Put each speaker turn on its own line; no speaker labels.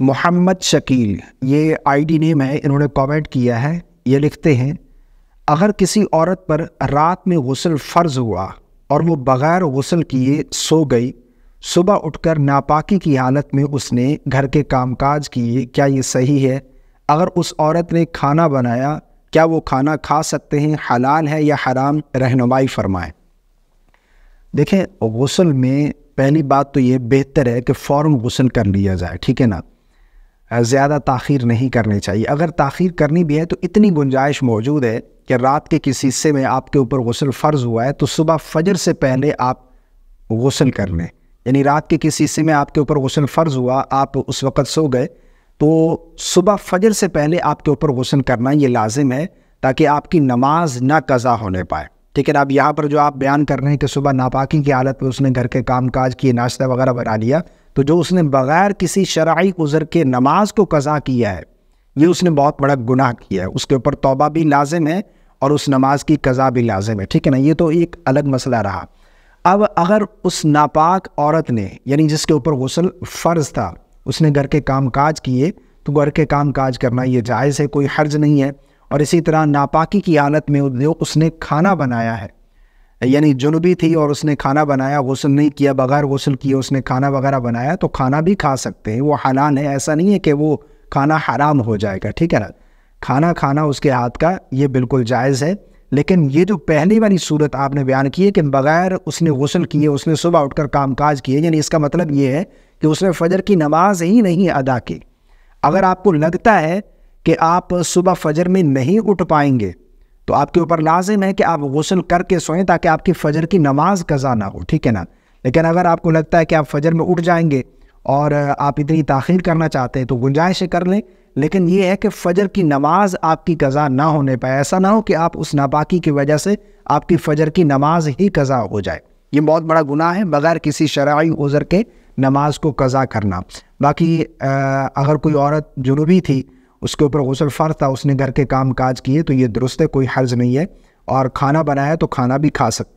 मोहम्मद शकील ये ID name है इन्होंने कमेंट किया है ये लिखते हैं अगर किसी औरत पर रात में गसल फ़र्ज हुआ और वो बग़ैर गसल किए सो गई सुबह उठकर नापाकी की हालत में उसने घर के कामकाज किए क्या ये सही है अगर उस औरत ने खाना बनाया क्या वो खाना खा सकते हैं हलाल है या हराम रहनुमाई फरमाएं देखें गसल में पहली बात तो ये बेहतर है कि फ़ौर गसल कर लिया जाए ठीक है ना ज़्यादा ताखिर नहीं करनी चाहिए अगर ताखिर करनी भी है तो इतनी गुंजाइश मौजूद है कि रात के किस हिस्से में आपके ऊपर गसल फ़र्ज़ हुआ है तो सुबह फजर से पहले आप गसल कर लें यानी रात के किस हिस्से में आपके ऊपर गसल फ़र्ज़ हुआ आप उस वक़्त सो गए तो सुबह फजर से पहले आपके ऊपर गसल करना ये लाजिम है ताकि आपकी नमाज ना कज़ा होने पाए लेकिन अब यहाँ पर जो आप बयान कर रहे हैं कि सुबह नापाकी की हालत में उसने घर के काम काज किए नाश्ता वगैरह बना लिया तो जो उसने बग़ैर किसी शराइ उज़र के नमाज को कज़ा किया है ये उसने बहुत बड़ा गुनाह किया है उसके ऊपर तोबा भी लाजिम है और उस नमाज की कज़ा भी लाजिम है ठीक है ना ये तो एक अलग मसला रहा अब अगर उस नापाक औरत ने यानी जिसके ऊपर गसल फ़र्ज़ था उसने घर के काम काज किए तो घर के काम काज करना ये जायज़ है कोई हर्ज नहीं है और इसी तरह नापाकी की हालत में उसने खाना बनाया है यानी जुनूबी थी और उसने खाना बनाया गसल नहीं किया बगैर गसल किए उसने खाना वगैरह बनाया तो खाना भी खा सकते हैं वो हलाल है ऐसा नहीं है कि वो खाना हराम हो जाएगा ठीक है ना खाना खाना उसके हाथ का ये बिल्कुल जायज़ है लेकिन ये जो पहली वाली सूरत आपने बयान की है कि बग़ैर उसने गसल किए उसने सुबह उठकर काम काज किए यानी इसका मतलब ये है कि उसने फजर की नमाज ही नहीं अदा की अगर आपको लगता है कि आप सुबह फजर में नहीं उठ पाएंगे तो आपके ऊपर लाजिम है कि आप गसल करके सोएं ताकि आपकी फ़जर की नमाज कज़ा ना हो ठीक है ना लेकिन अगर आपको लगता है कि आप फजर में उठ जाएंगे और आप इतनी ताखिर करना चाहते हैं तो गुंजाइश कर लें लेकिन ये है कि फ़जर की नमाज आपकी कज़ा ना होने पाए ऐसा ना हो कि आप उस नापाकी की वजह से आपकी फ़जर की नमाज ही कज़ा हो जाए ये बहुत बड़ा गुनाह है बग़ैर किसी शराय उज़र के नमाज को कज़ा करना बाकी अगर कोई औरत जुनूबी थी उसके ऊपर गसल फ़र्ज था उसने घर के काम काज किए तो ये दुरुस्त है कोई हर्ज नहीं है और खाना बनाया तो खाना भी खा सकते